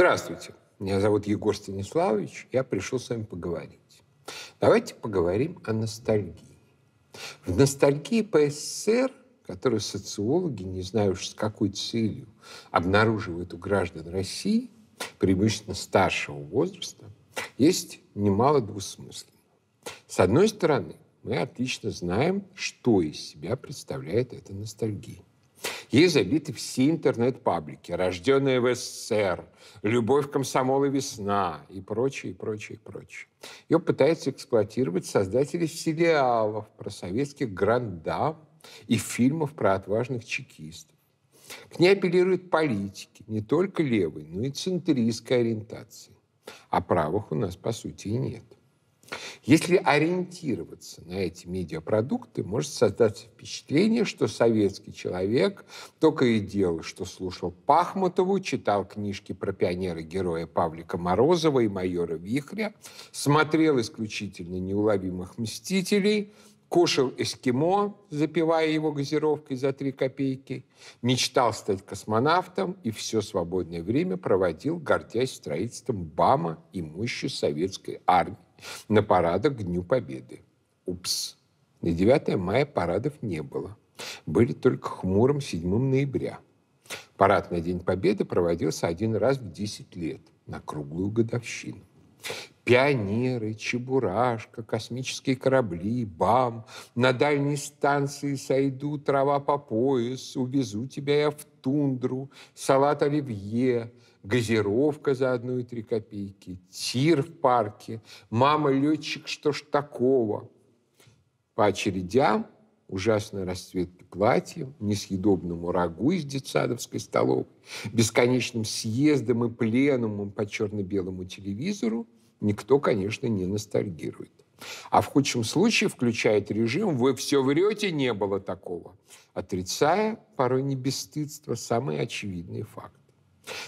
Здравствуйте, меня зовут Егор Станиславович, я пришел с вами поговорить. Давайте поговорим о ностальгии. В ностальгии по СССР, которую социологи, не знаю уж с какой целью, обнаруживают у граждан России, преимущественно старшего возраста, есть немало двусмысленно. С одной стороны, мы отлично знаем, что из себя представляет эта ностальгия. Ей забиты все интернет-паблики, рожденные в СССР, любовь комсомола весна и прочее, прочее, прочее. Ее пытаются эксплуатировать создатели сериалов про советских грандам и фильмов про отважных чекистов. К ней апеллируют политики, не только левой, но и центристской ориентации. А правых у нас, по сути, и нет. Если ориентироваться на эти медиапродукты, может создаться впечатление, что советский человек только и делал, что слушал Пахмутову, читал книжки про пионера-героя Павлика Морозова и майора Вихря, смотрел исключительно «Неуловимых мстителей», кушал эскимо, запивая его газировкой за три копейки, мечтал стать космонавтом и все свободное время проводил, гордясь строительством БАМа и мощью советской армии на парадах к Дню Победы. Упс. На 9 мая парадов не было. Были только хмурым 7 ноября. Парад на День Победы проводился один раз в 10 лет на круглую годовщину. Пионеры, Чебурашка, космические корабли, БАМ. На дальней станции сойду, трава по пояс, увезу тебя я в тундру, салат оливье – газировка за одну и три копейки, тир в парке, мама-летчик, что ж такого. По очередям ужасной расцветки платьем, несъедобному рагу из детсадовской столовой, бесконечным съездом и пленумом по черно-белому телевизору никто, конечно, не ностальгирует. А в худшем случае включает режим «Вы все врете, не было такого», отрицая порой не без стыдства самые очевидные факты.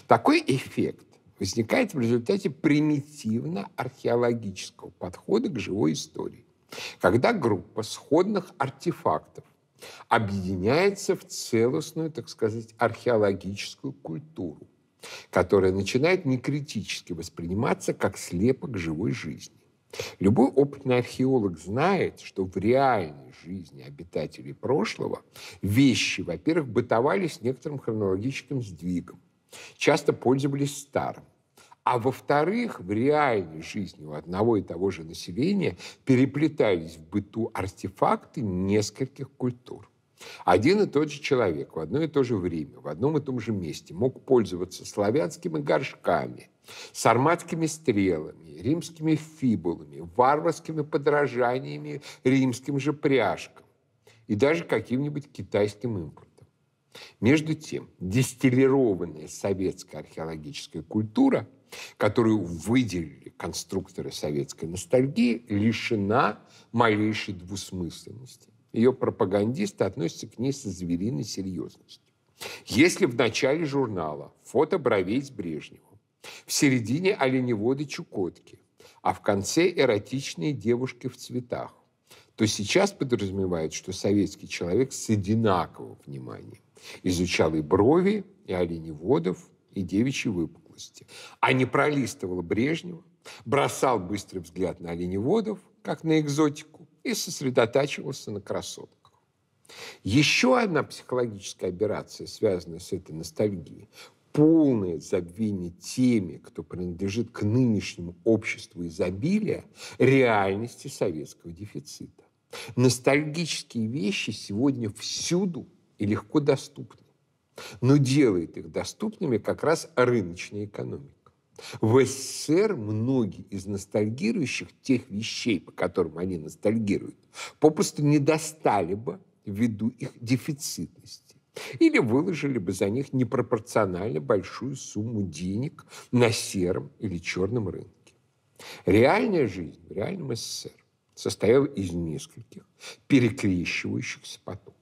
Такой эффект возникает в результате примитивно-археологического подхода к живой истории, когда группа сходных артефактов объединяется в целостную, так сказать, археологическую культуру, которая начинает некритически восприниматься как слепок живой жизни. Любой опытный археолог знает, что в реальной жизни обитателей прошлого вещи, во-первых, бытовали с некоторым хронологическим сдвигом, часто пользовались старым. А во-вторых, в реальной жизни у одного и того же населения переплетались в быту артефакты нескольких культур. Один и тот же человек в одно и то же время, в одном и том же месте мог пользоваться славянскими горшками, сарматскими стрелами, римскими фибулами, варварскими подражаниями римским же пряжкам и даже каким-нибудь китайским импортом. Между тем, дистиллированная советская археологическая культура, которую выделили конструкторы советской ностальгии, лишена малейшей двусмысленности. Ее пропагандисты относятся к ней со звериной серьезностью. Если в начале журнала фото бровей с Брежневым, в середине оленеводы Чукотки, а в конце эротичные девушки в цветах, то сейчас подразумевают, что советский человек с одинаковым вниманием Изучал и брови, и оленеводов, и девичьи выпуклости. А не пролистывал Брежнева, бросал быстрый взгляд на оленеводов, как на экзотику, и сосредотачивался на красотках. Еще одна психологическая операция, связанная с этой ностальгией, полное забвение теми, кто принадлежит к нынешнему обществу изобилия, реальности советского дефицита. Ностальгические вещи сегодня всюду – и легко доступны. Но делает их доступными как раз рыночная экономика. В СССР многие из ностальгирующих тех вещей, по которым они ностальгируют, попросту не достали бы ввиду их дефицитности. Или выложили бы за них непропорционально большую сумму денег на сером или черном рынке. Реальная жизнь в реальном СССР состояла из нескольких перекрещивающихся потоков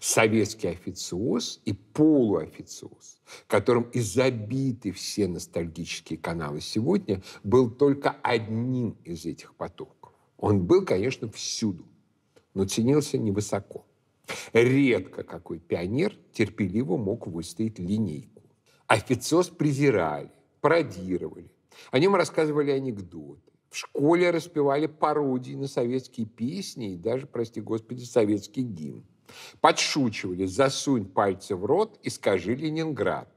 советский официоз и полуофициоз, которым и забиты все ностальгические каналы сегодня, был только одним из этих потоков. Он был, конечно, всюду, но ценился невысоко. Редко какой пионер терпеливо мог выстоять линейку. Официоз презирали, пародировали. О нем рассказывали анекдоты. В школе распевали пародии на советские песни и даже, прости господи, советский гимн. Подшучивали «засунь пальцы в рот и скажи Ленинград».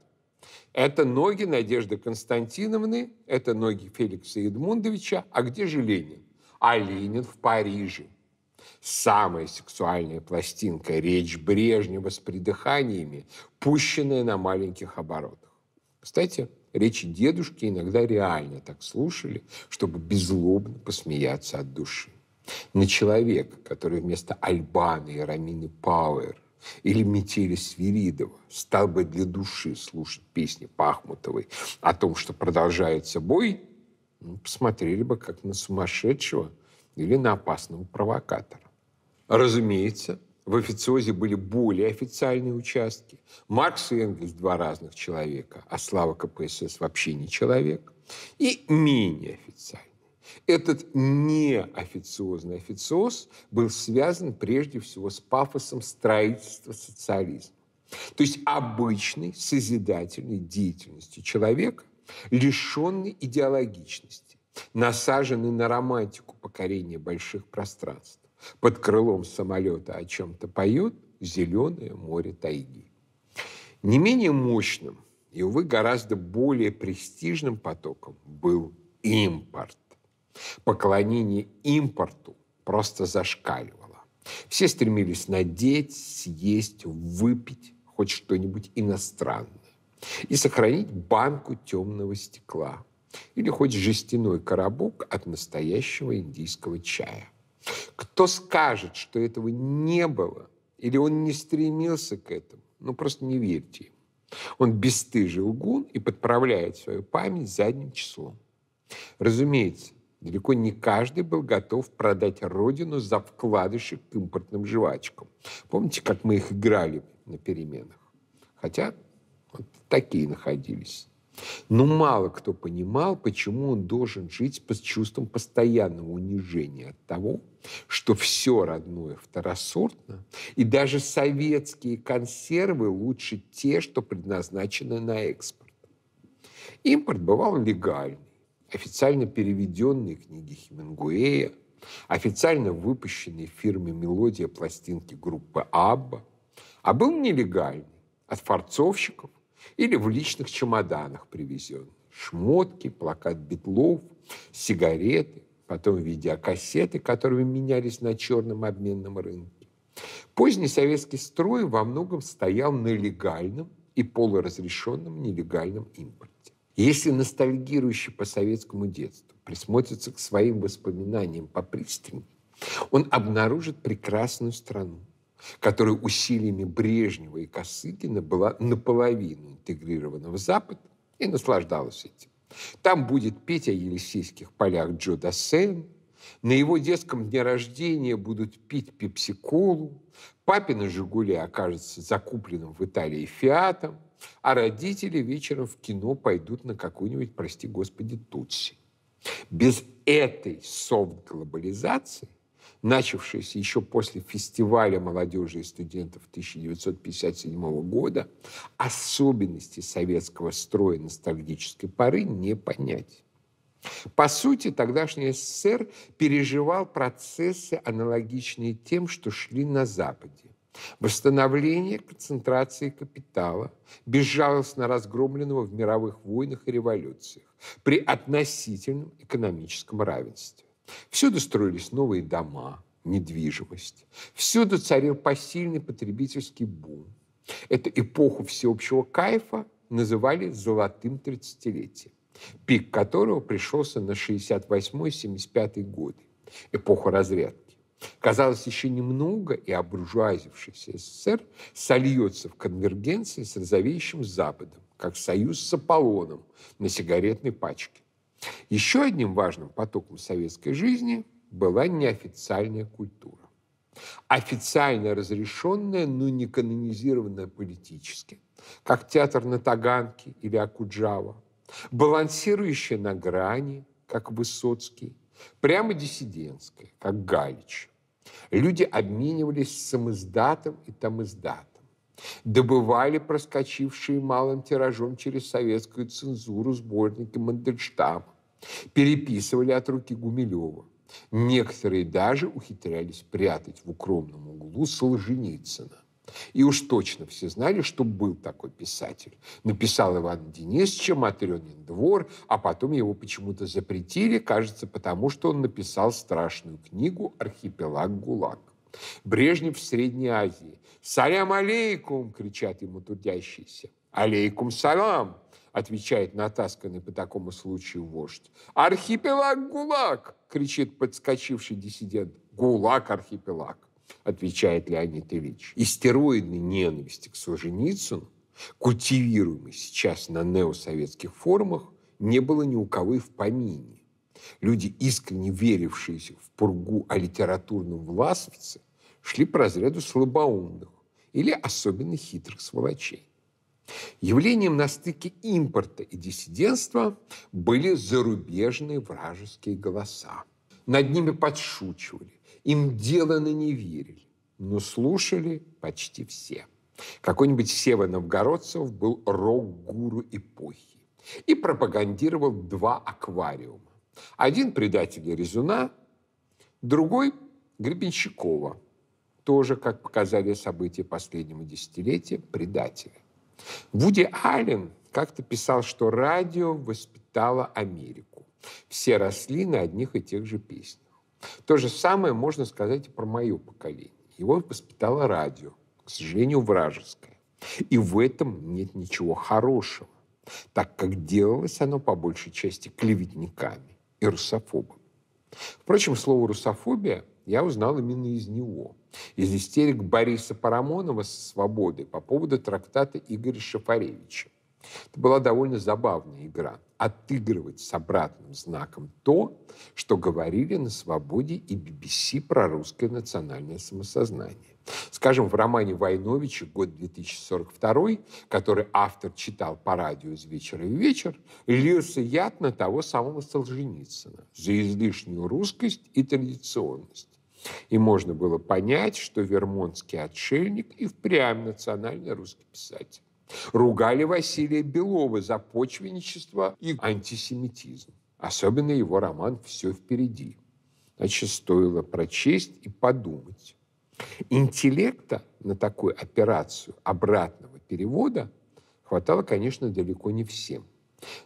Это ноги Надежды Константиновны, это ноги Феликса Едмундовича, а где же Ленин? А Ленин в Париже. Самая сексуальная пластинка «Речь Брежнева с придыханиями», пущенная на маленьких оборотах. Кстати, речи дедушки иногда реально так слушали, чтобы безлобно посмеяться от души. На человека, который вместо Альбана и Рамины Пауэр или Метеля Свиридова стал бы для души слушать песни Пахмутовой о том, что продолжается бой, ну, посмотрели бы как на сумасшедшего или на опасного провокатора. Разумеется, в официозе были более официальные участки. Маркс и Энгельс – два разных человека, а Слава КПСС вообще не человек. И менее официальные. Этот неофициозный официоз был связан прежде всего с пафосом строительства социализма. То есть обычной созидательной деятельности человека, лишенной идеологичности, насаженной на романтику покорения больших пространств. Под крылом самолета о чем-то поет зеленое море тайги. Не менее мощным и, увы, гораздо более престижным потоком был импорт. Поклонение импорту просто зашкаливало. Все стремились надеть, съесть, выпить хоть что-нибудь иностранное и сохранить банку темного стекла или хоть жестяной коробок от настоящего индийского чая. Кто скажет, что этого не было, или он не стремился к этому, ну просто не верьте ему. Он бесстыжий лгун и подправляет свою память задним числом. Разумеется, Далеко не каждый был готов продать родину за вкладыши к импортным жвачкам. Помните, как мы их играли на переменах? Хотя вот такие находились. Но мало кто понимал, почему он должен жить с чувством постоянного унижения от того, что все родное второсортно, и даже советские консервы лучше те, что предназначены на экспорт. Импорт бывал легальным официально переведенные книги Хемингуэя, официально выпущенные в фирме «Мелодия» пластинки группы «Абба», а был нелегальный, от фарцовщиков или в личных чемоданах привезен. Шмотки, плакат битлов, сигареты, потом видеокассеты, которыми менялись на черном обменном рынке. Поздний советский строй во многом стоял на легальном и полуразрешенном нелегальном импорте. Если ностальгирующий по советскому детству присмотрится к своим воспоминаниям попристальнее, он обнаружит прекрасную страну, которая усилиями Брежнева и Косыгина была наполовину интегрирована в Запад и наслаждалась этим. Там будет петь о Елисейских полях Джо Дассен, на его детском дне рождения будут пить пепсиколу, папина «Жигули» окажется закупленным в Италии «Фиатом», а родители вечером в кино пойдут на какую-нибудь, прости господи, тутси. Без этой софт-глобализации, начавшейся еще после фестиваля молодежи и студентов 1957 года, особенности советского строя ностальгической поры не понять. По сути, тогдашний СССР переживал процессы, аналогичные тем, что шли на Западе. Восстановление концентрации капитала, безжалостно разгромленного в мировых войнах и революциях, при относительном экономическом равенстве. Всюду строились новые дома, недвижимость. Всюду царил посильный потребительский бум. Эту эпоху всеобщего кайфа называли «золотым тридцатилетием», пик которого пришелся на 68-75 годы, эпоху разрядки. Казалось, еще немного, и обуржуазившийся СССР сольется в конвергенции с розовеющим Западом, как союз с Аполлоном на сигаретной пачке. Еще одним важным потоком советской жизни была неофициальная культура. Официально разрешенная, но не канонизированная политически, как театр на Таганке или Акуджава, балансирующая на грани, как Высоцкий, прямо диссидентская, как Галич. Люди обменивались самоздатом и тамоздатом добывали проскочившие малым тиражом через советскую цензуру сборники Мандельштама, переписывали от руки Гумилева. Некоторые даже ухитрялись прятать в укромном углу Солженицына. И уж точно все знали, что был такой писатель. Написал Иван Денисовича «Матрёнин двор», а потом его почему-то запретили, кажется, потому что он написал страшную книгу «Архипелаг ГУЛАГ». Брежнев в Средней Азии. «Салям алейкум!» – кричат ему трудящиеся. «Алейкум салам!» – отвечает натасканный по такому случаю вождь. «Архипелаг ГУЛАГ!» – кричит подскочивший диссидент. «ГУЛАГ архипелаг!» отвечает Леонид Ильич, истероидной ненависти к Солженицыну, культивируемой сейчас на неосоветских форумах, не было ни у кого и в помине. Люди, искренне верившиеся в пургу о литературном власовце, шли по разряду слабоумных или особенно хитрых сволочей. Явлением на стыке импорта и диссидентства были зарубежные вражеские голоса. Над ними подшучивали, им дело на не верили, но слушали почти все. Какой-нибудь Сева Новгородцев был рок-гуру эпохи и пропагандировал два аквариума. Один предатель Резуна, другой Гребенщикова, тоже, как показали события последнего десятилетия, предателя. Вуди Аллен как-то писал, что радио воспитало Америку. Все росли на одних и тех же песнях. То же самое можно сказать и про мое поколение. Его воспитало радио, к сожалению, вражеское. И в этом нет ничего хорошего, так как делалось оно по большей части клеветниками и русофобами. Впрочем, слово «русофобия» я узнал именно из него, из истерик Бориса Парамонова со «Свободы» по поводу трактата Игоря Шафаревича. Это была довольно забавная игра отыгрывать с обратным знаком то, что говорили на «Свободе» и BBC про русское национальное самосознание. Скажем, в романе Войновича «Год 2042», который автор читал по радио из вечера в вечер, лился яд на того самого Солженицына за излишнюю русскость и традиционность. И можно было понять, что вермонтский отшельник и впрямь национальный русский писатель. Ругали Василия Белова за почвенничество и антисемитизм. Особенно его роман «Все впереди». Значит, стоило прочесть и подумать. Интеллекта на такую операцию обратного перевода хватало, конечно, далеко не всем –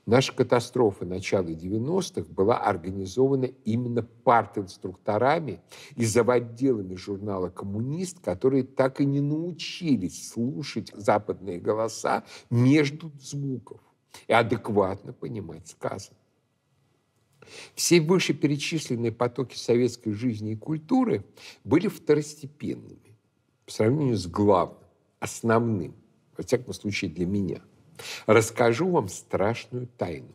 Наша катастрофа начала 90-х была организована именно партинструкторами и заводделами журнала «Коммунист», которые так и не научились слушать западные голоса между звуков и адекватно понимать сказанное. Все вышеперечисленные потоки советской жизни и культуры были второстепенными по сравнению с главным, основным, во всяком случае для меня – Расскажу вам страшную тайну.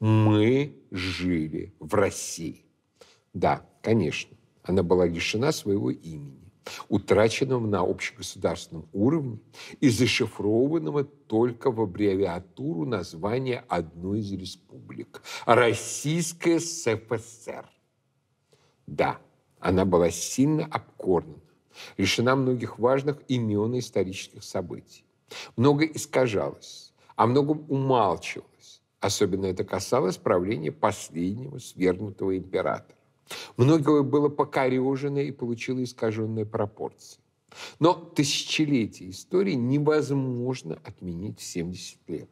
Мы жили в России. Да, конечно, она была лишена своего имени, утраченного на общегосударственном уровне и зашифрованного только в аббревиатуру названия одной из республик – Российская СФСР. Да, она была сильно обкорнана, лишена многих важных имен и исторических событий. Много искажалось, о многом умалчивалось. Особенно это касалось правления последнего свергнутого императора. Многое было покорежено и получило искаженные пропорции. Но тысячелетие истории невозможно отменить в 70 лет.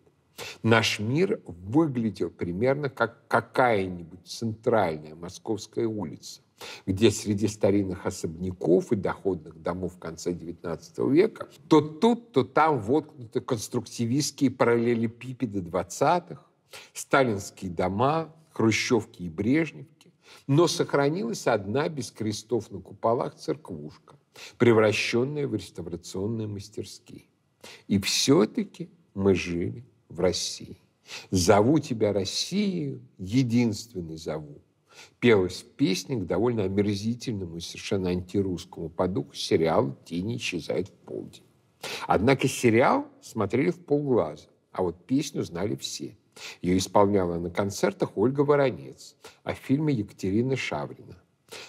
Наш мир выглядел примерно как какая-нибудь центральная московская улица где среди старинных особняков и доходных домов конца XIX века то тут, то там воткнуты конструктивистские параллелепипеды 20-х, сталинские дома, хрущевки и брежневки, но сохранилась одна без крестов на куполах церквушка, превращенная в реставрационные мастерские. И все-таки мы жили в России. Зову тебя Россию, единственный зову. Пелась песня к довольно омерзительному и совершенно антирусскому по духу сериалу «Тень исчезает в полдень». Однако сериал смотрели в полглаза, а вот песню знали все. Ее исполняла на концертах Ольга Воронец, а в фильме Екатерина Шаврина.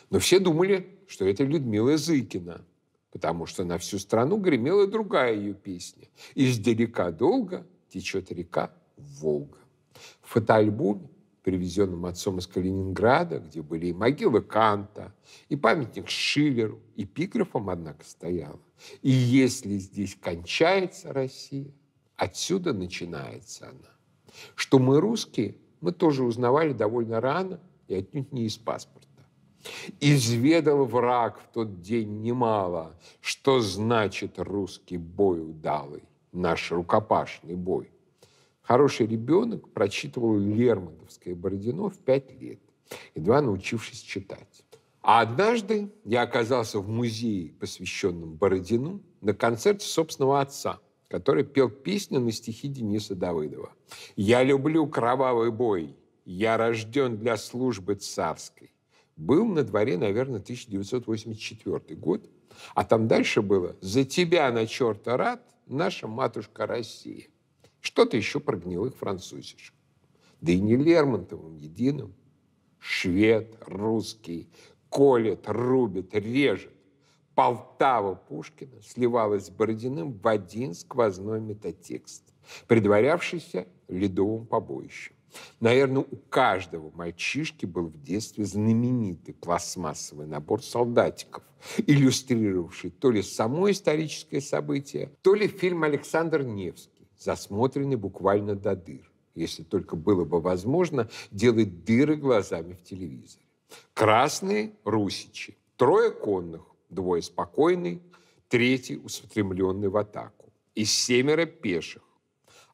Но все думали, что это Людмила Зыкина, потому что на всю страну гремела другая ее песня «Издалека долго течет река Волга». В фотоальбоме привезенным отцом из Калининграда, где были и могилы Канта, и памятник Шиллеру, эпиграфом, однако, стояло. И если здесь кончается Россия, отсюда начинается она. Что мы русские, мы тоже узнавали довольно рано и отнюдь не из паспорта. Изведал враг в тот день немало, что значит русский бой удалый, наш рукопашный бой – Хороший ребенок прочитывал Лермонтовское Бородино в пять лет, едва научившись читать. А однажды я оказался в музее, посвященном Бородину, на концерте собственного отца, который пел песню на стихи Дениса Давыдова. «Я люблю кровавый бой, я рожден для службы царской». Был на дворе, наверное, 1984 год, а там дальше было «За тебя на черта рад, наша матушка Россия». Что-то еще про гнилых французишек. Да и не Лермонтовым единым. Швед, русский, колет, рубит, режет. Полтава Пушкина сливалась с Бородиным в один сквозной метатекст, предварявшийся ледовым побоищем. Наверное, у каждого мальчишки был в детстве знаменитый пластмассовый набор солдатиков, иллюстрировавший то ли само историческое событие, то ли фильм «Александр Невский» засмотрены буквально до дыр. Если только было бы возможно, делать дыры глазами в телевизоре. Красные – русичи. Трое конных, двое спокойный, третий – устремленный в атаку. И семеро пеших.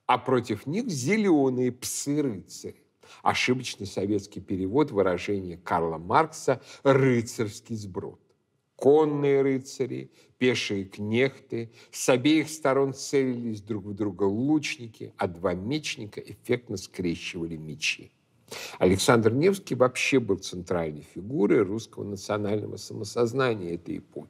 А против них зеленые псы-рыцари. Ошибочный советский перевод выражения Карла Маркса «рыцарский сброд» конные рыцари, пешие кнехты. С обеих сторон целились друг в друга лучники, а два мечника эффектно скрещивали мечи. Александр Невский вообще был центральной фигурой русского национального самосознания этой эпохи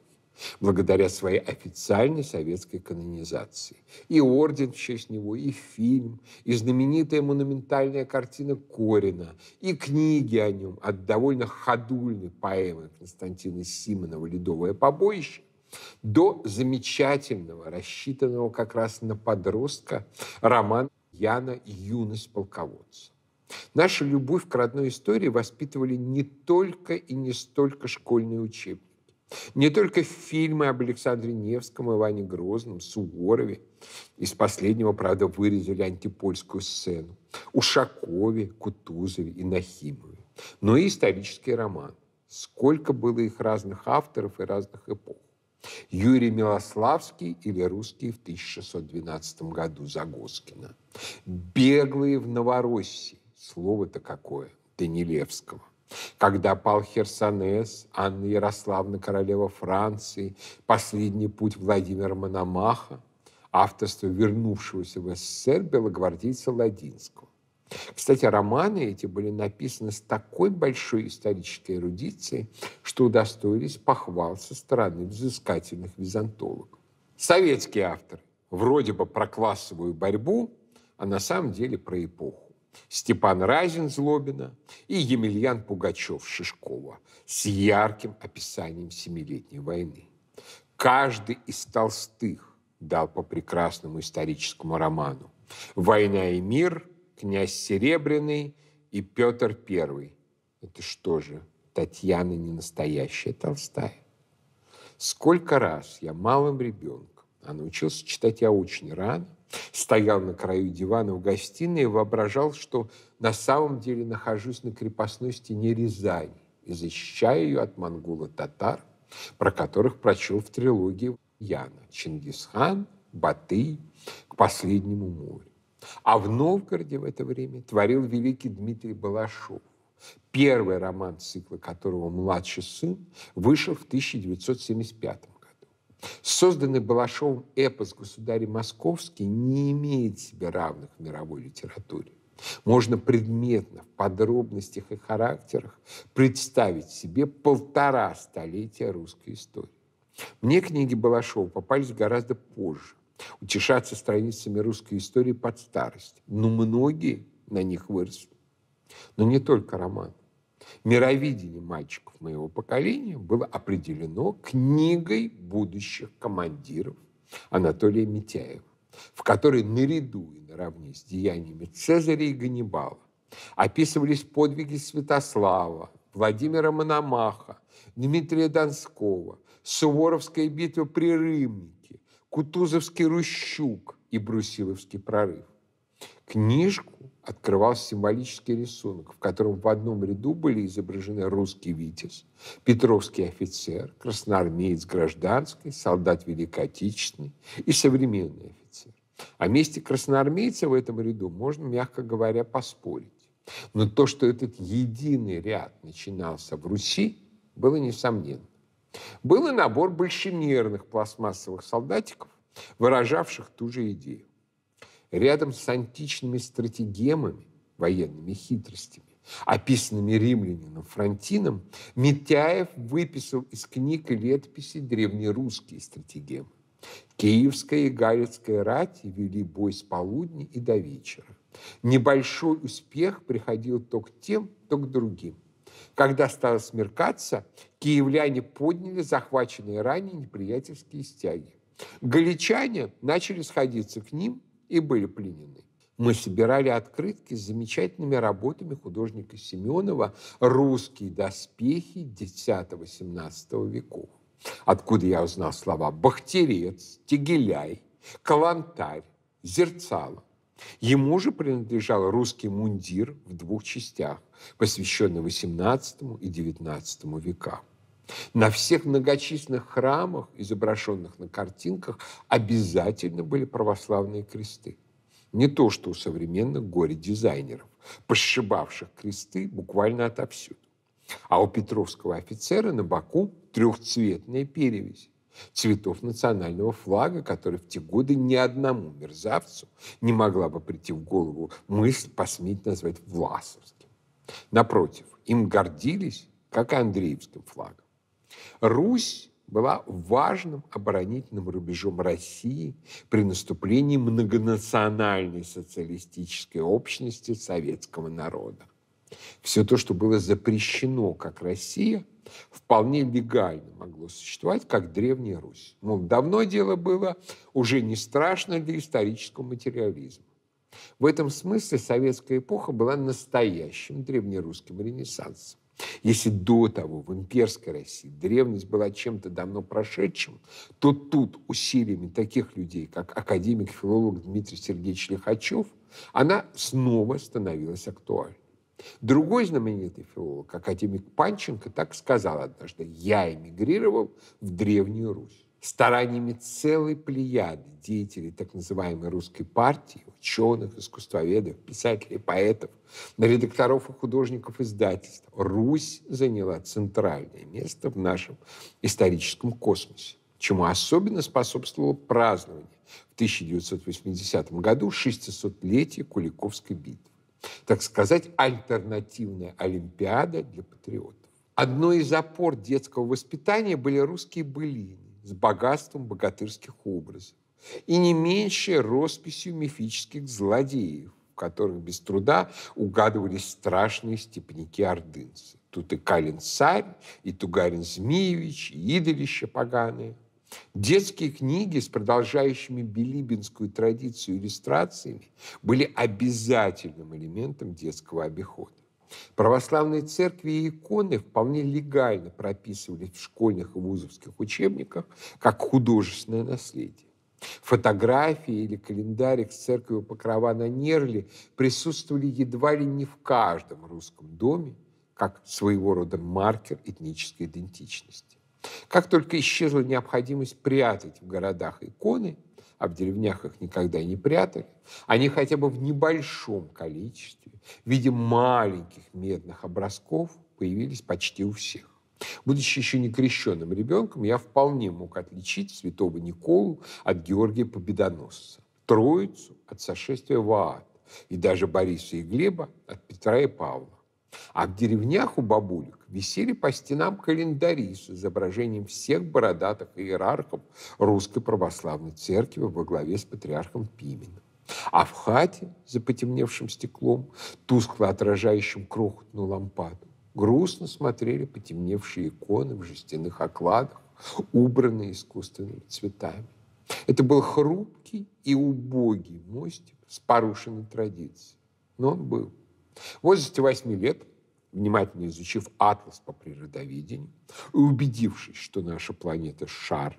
благодаря своей официальной советской канонизации. И орден в честь него, и фильм, и знаменитая монументальная картина Корина, и книги о нем от довольно ходульной поэмы Константина Симонова «Ледовое побоище» до замечательного, рассчитанного как раз на подростка, роман Яна «Юность полководца». Нашу любовь к родной истории воспитывали не только и не столько школьные учебники, не только фильмы об Александре Невском, Иване Грозном, Суворове. Из последнего, правда, вырезали антипольскую сцену. Ушакове, Кутузове и Нахимове. Но и исторический роман. Сколько было их разных авторов и разных эпох. Юрий Милославский или русский в 1612 году Загоскина. «Беглые в Новороссии» — слово-то какое, Данилевского – когда пал Херсонес, Анна Ярославна, королева Франции, последний путь Владимира Мономаха, авторство вернувшегося в СССР белогвардейца Ладинского. Кстати, романы эти были написаны с такой большой исторической эрудицией, что удостоились похвал со стороны взыскательных византологов. Советский автор, вроде бы про классовую борьбу, а на самом деле про эпоху. Степан Разин Злобина и Емельян Пугачев Шишкова с ярким описанием Семилетней войны. Каждый из толстых дал по прекрасному историческому роману «Война и мир», «Князь Серебряный» и «Петр Первый». Это что же, Татьяна не настоящая толстая? Сколько раз я малым ребенком, а научился читать я очень рано, Стоял на краю дивана в гостиной и воображал, что на самом деле нахожусь на крепостной стене Рязани, защищая ее от монгола-татар, про которых прочел в трилогии Яна Чингисхан, Батый, к последнему морю. А в Новгороде в это время творил великий Дмитрий Балашов, первый роман цикла которого «Младший сын» вышел в 1975 Созданный Балашовым эпос «Государь Московский» не имеет себе равных в мировой литературе. Можно предметно, в подробностях и характерах представить себе полтора столетия русской истории. Мне книги Балашова попались гораздо позже. Утешаться страницами русской истории под старость. Но многие на них выросли. Но не только романы. Мировидение мальчиков моего поколения было определено книгой будущих командиров Анатолия Митяева, в которой наряду и наравне с деяниями Цезаря и Ганнибала описывались подвиги Святослава, Владимира Мономаха, Дмитрия Донского, Суворовская битва при Рымнике, Кутузовский Рущук и Брусиловский прорыв книжку открывал символический рисунок, в котором в одном ряду были изображены русский витязь, петровский офицер, красноармеец гражданский, солдат Великой Отечественной и современный офицер. О месте красноармейца в этом ряду можно, мягко говоря, поспорить. Но то, что этот единый ряд начинался в Руси, было несомненно. Был и набор большемерных пластмассовых солдатиков, выражавших ту же идею рядом с античными стратегемами, военными хитростями, описанными римлянином Фронтином, Митяев выписал из книг и летописи древнерусские стратегемы. Киевская и Галицкая рати вели бой с полудня и до вечера. Небольшой успех приходил то к тем, то к другим. Когда стало смеркаться, киевляне подняли захваченные ранее неприятельские стяги. Галичане начали сходиться к ним, и были пленены. Мы собирали открытки с замечательными работами художника Семенова «Русские доспехи X-XVII веков», откуда я узнал слова «бахтерец», «тегеляй», «калантарь», «зерцало». Ему же принадлежал русский мундир в двух частях, посвященный XVIII и XIX векам. На всех многочисленных храмах, изображенных на картинках, обязательно были православные кресты. Не то, что у современных горе-дизайнеров, пошибавших кресты буквально отовсюду. А у петровского офицера на боку трехцветная перевесь цветов национального флага, который в те годы ни одному мерзавцу не могла бы прийти в голову мысль посметь назвать власовским. Напротив, им гордились, как и Андреевским флагом. Русь была важным оборонительным рубежом России при наступлении многонациональной социалистической общности советского народа. Все то, что было запрещено как Россия, вполне легально могло существовать как Древняя Русь. Ну, давно дело было, уже не страшно для исторического материализма. В этом смысле советская эпоха была настоящим древнерусским ренессансом. Если до того в имперской России древность была чем-то давно прошедшим, то тут усилиями таких людей, как академик-филолог Дмитрий Сергеевич Лихачев, она снова становилась актуальной. Другой знаменитый филолог, академик Панченко, так сказал однажды, «Я эмигрировал в Древнюю Русь» стараниями целой плеяды деятелей так называемой русской партии, ученых, искусствоведов, писателей, поэтов, редакторов и художников издательств, Русь заняла центральное место в нашем историческом космосе, чему особенно способствовало празднование в 1980 году 600-летия Куликовской битвы. Так сказать, альтернативная Олимпиада для патриотов. Одной из опор детского воспитания были русские былины, с богатством богатырских образов и не меньше росписью мифических злодеев, в которых без труда угадывались страшные степняки Ордынцы. Тут и Калин Царь, и Тугарин Змеевич, и идолище поганое. Детские книги с продолжающими билибинскую традицию иллюстрациями были обязательным элементом детского обихода. Православные церкви и иконы вполне легально прописывались в школьных и вузовских учебниках как художественное наследие. Фотографии или календарик с церковью Покрова на нерли присутствовали едва ли не в каждом русском доме, как своего рода маркер этнической идентичности. Как только исчезла необходимость прятать в городах иконы, а в деревнях их никогда не прятали, они хотя бы в небольшом количестве, в виде маленьких медных образков, появились почти у всех. Будучи еще не крещенным ребенком, я вполне мог отличить святого Николу от Георгия Победоносца, Троицу от сошествия в Ад, и даже Бориса и Глеба от Петра и Павла. А в деревнях у бабулек висели по стенам календари с изображением всех бородатых иерархов Русской Православной Церкви во главе с патриархом Пименом. А в хате, за потемневшим стеклом, тускло отражающим крохотную лампаду, грустно смотрели потемневшие иконы в жестяных окладах, убранные искусственными цветами. Это был хрупкий и убогий мостик с порушенной традицией, но он был – в возрасте 8 лет, внимательно изучив атлас по природоведению и убедившись, что наша планета – шар,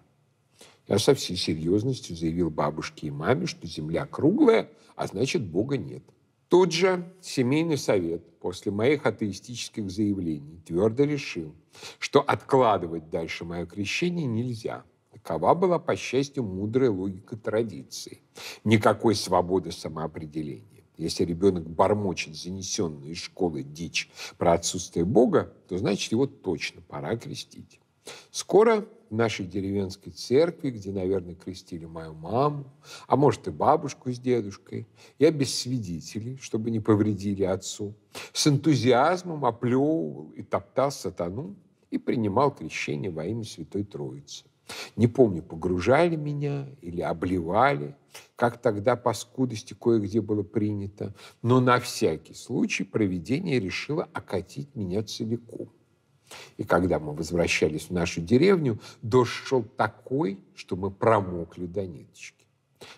я со всей серьезностью заявил бабушке и маме, что Земля круглая, а значит, Бога нет. Тут же семейный совет после моих атеистических заявлений твердо решил, что откладывать дальше мое крещение нельзя. Такова была, по счастью, мудрая логика традиции. Никакой свободы самоопределения. Если ребенок бормочет занесенные из школы дичь про отсутствие Бога, то значит его точно пора крестить. Скоро в нашей деревенской церкви, где, наверное, крестили мою маму, а может и бабушку с дедушкой, я без свидетелей, чтобы не повредили отцу, с энтузиазмом оплевывал и топтал сатану и принимал крещение во имя Святой Троицы. Не помню, погружали меня или обливали, как тогда по скудости кое-где было принято, но на всякий случай проведение решило окатить меня целиком. И когда мы возвращались в нашу деревню, дождь шел такой, что мы промокли до ниточки.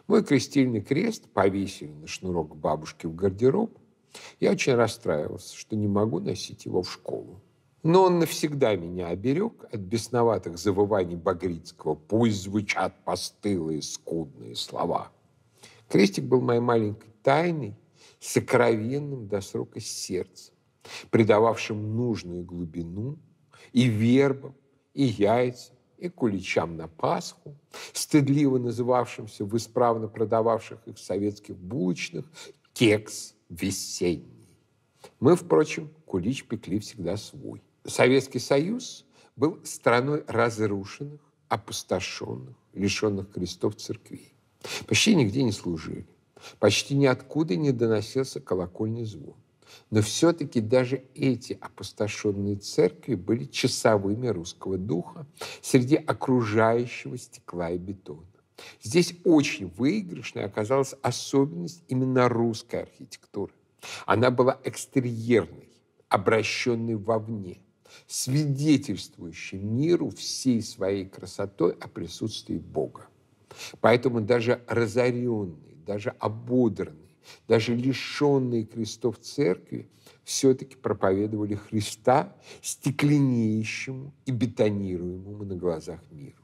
Мой крестильный крест повесили на шнурок бабушки в гардероб. Я очень расстраивался, что не могу носить его в школу. Но он навсегда меня оберег от бесноватых завываний Багрицкого. Пусть звучат постылые, скудные слова. Крестик был моей маленькой тайной, сокровенным до срока сердцем, придававшим нужную глубину и вербам, и яйцам, и куличам на Пасху, стыдливо называвшимся в исправно продававших их советских булочных кекс весенний. Мы, впрочем, кулич пекли всегда свой. Советский Союз был страной разрушенных, опустошенных, лишенных крестов церквей. Почти нигде не служили. Почти ниоткуда не доносился колокольный звон. Но все-таки даже эти опустошенные церкви были часовыми русского духа среди окружающего стекла и бетона. Здесь очень выигрышной оказалась особенность именно русской архитектуры. Она была экстерьерной, обращенной вовне – свидетельствующий миру всей своей красотой о присутствии Бога. Поэтому даже разоренный, даже ободранный, даже лишенные крестов церкви все-таки проповедовали Христа стекленеющему и бетонируемому на глазах миру.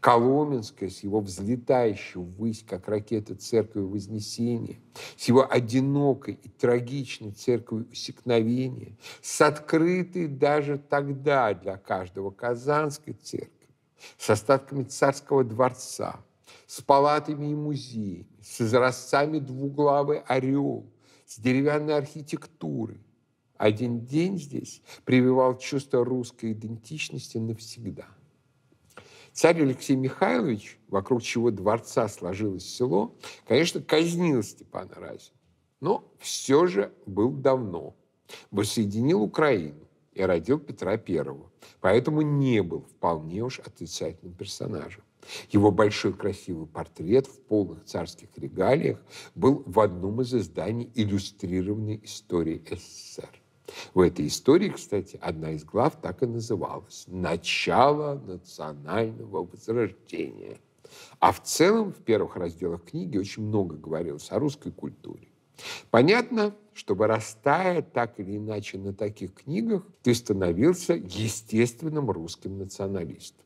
Коломенская с его взлетающей ввысь, как ракета церкви Вознесения, с его одинокой и трагичной церковью Усекновения, с открытой даже тогда для каждого Казанской церкви, с остатками царского дворца, с палатами и музеями, с изразцами двуглавый орел, с деревянной архитектурой. Один день здесь прививал чувство русской идентичности навсегда – Царь Алексей Михайлович, вокруг чего дворца сложилось село, конечно, казнил Степана Разина, но все же был давно. Воссоединил Украину и родил Петра Первого, поэтому не был вполне уж отрицательным персонажем. Его большой красивый портрет в полных царских регалиях был в одном из изданий иллюстрированной истории СССР. В этой истории, кстати, одна из глав так и называлась «Начало национального возрождения». А в целом в первых разделах книги очень много говорилось о русской культуре. Понятно, чтобы вырастая так или иначе на таких книгах, ты становился естественным русским националистом.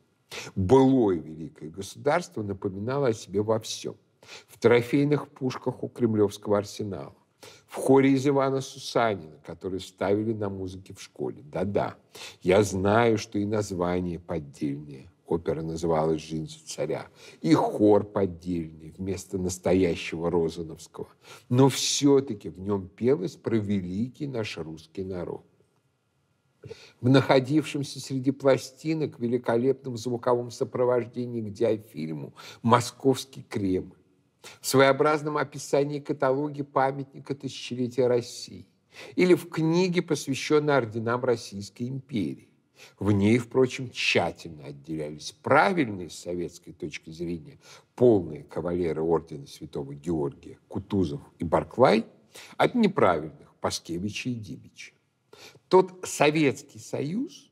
Былое великое государство напоминало о себе во всем. В трофейных пушках у кремлевского арсенала, в хоре из Ивана Сусанина, который ставили на музыке в школе. Да-да, я знаю, что и название поддельное. Опера называлась «Жизнь царя». И хор поддельный вместо настоящего Розановского. Но все-таки в нем пелось про великий наш русский народ. В находившемся среди пластинок великолепном звуковом сопровождении к диафильму «Московский Кремль» в своеобразном описании каталоги памятника тысячелетия России или в книге, посвященной орденам Российской империи. В ней, впрочем, тщательно отделялись правильные с советской точки зрения полные кавалеры ордена Святого Георгия Кутузов и Барклай от неправильных Паскевича и Дибича. Тот Советский Союз,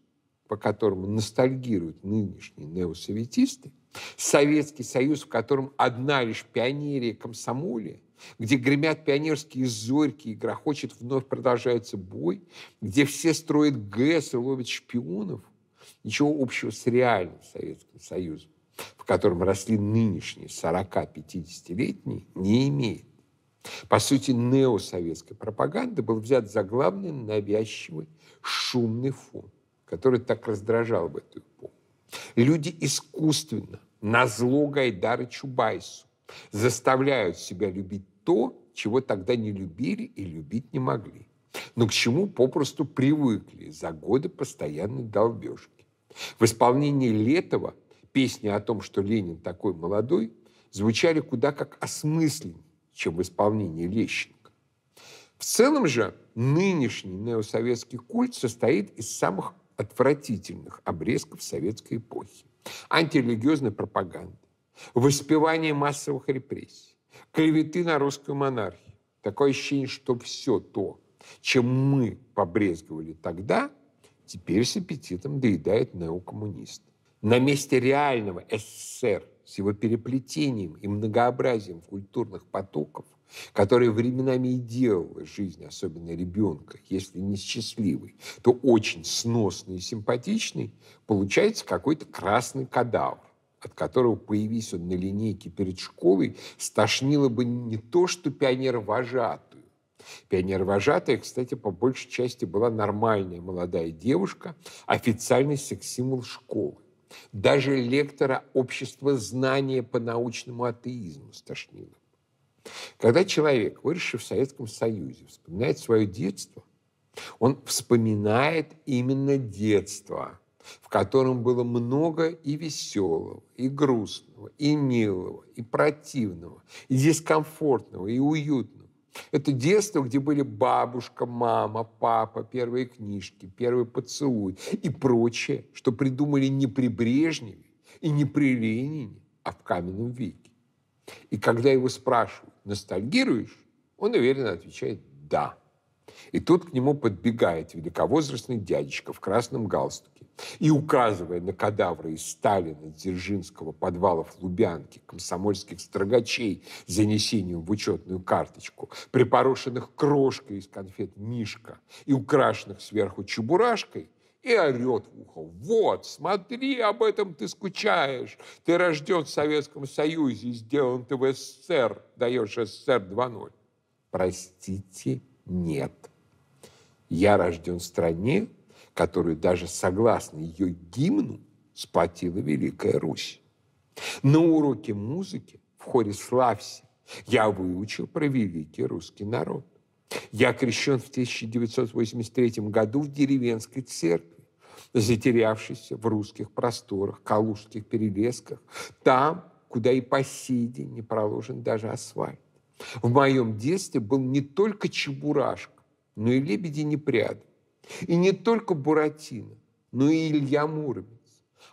по которому ностальгируют нынешние неосоветисты, Советский Союз, в котором одна лишь пионерия комсомолия, где гремят пионерские зорьки и грохочет вновь продолжается бой, где все строят ГЭС и ловят шпионов, ничего общего с реальным Советским Союзом, в котором росли нынешние 40-50-летние, не имеет. По сути, неосоветская пропаганда был взят за главный навязчивый шумный фон, который так раздражал в эту эпоху. Люди искусственно, на зло Гайдара Чубайсу, заставляют себя любить то, чего тогда не любили и любить не могли, но к чему попросту привыкли за годы постоянной долбежки. В исполнении Летова песни о том, что Ленин такой молодой, звучали куда как осмысленнее, чем в исполнении Лещенко. В целом же нынешний неосоветский культ состоит из самых отвратительных обрезков советской эпохи, антирелигиозной пропаганды, воспевания массовых репрессий, клеветы на русскую монархию. Такое ощущение, что все то, чем мы побрезговали тогда, теперь с аппетитом доедает неокоммунист. На месте реального СССР с его переплетением и многообразием культурных потоков – которые временами и делала жизнь, особенно ребенка, если не счастливый, то очень сносный и симпатичный, получается какой-то красный кадавр от которого, появись он на линейке перед школой, стошнило бы не то, что пионер-вожатую. Пионер-вожатая, кстати, по большей части была нормальная молодая девушка, официальный секс-символ школы. Даже лектора общества знания по научному атеизму стошнило. Когда человек, выросший в Советском Союзе, вспоминает свое детство, он вспоминает именно детство, в котором было много и веселого, и грустного, и милого, и противного, и дискомфортного, и уютного. Это детство, где были бабушка, мама, папа, первые книжки, первый поцелуй и прочее, что придумали не при Брежневе и не при Ленине, а в каменном веке. И когда его спрашивают, ностальгируешь? Он уверенно отвечает «да». И тут к нему подбегает великовозрастный дядечка в красном галстуке и, указывая на кадавры из Сталина, Дзержинского, подвалов Лубянки, комсомольских строгачей с занесением в учетную карточку, припорошенных крошкой из конфет «Мишка» и украшенных сверху чебурашкой, и орет в ухо. Вот, смотри, об этом ты скучаешь. Ты рожден в Советском Союзе, сделан ты в СССР, даешь СССР 2.0. Простите, нет. Я рожден в стране, которую даже согласно ее гимну сплотила Великая Русь. На уроке музыки в хоре «Славься» я выучил про великий русский народ. Я крещен в 1983 году в деревенской церкви, затерявшейся в русских просторах, калужских перелесках, там, куда и по сей день не проложен даже асфальт. В моем детстве был не только Чебурашка, но и лебеди непряды, и не только Буратино, но и Илья Муромец.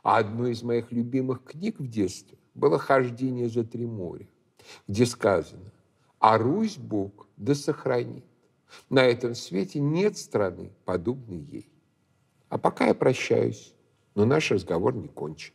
А одной из моих любимых книг в детстве было «Хождение за три моря», где сказано «А Русь Бог да сохранит». На этом свете нет страны, подобной ей. А пока я прощаюсь, но наш разговор не кончен.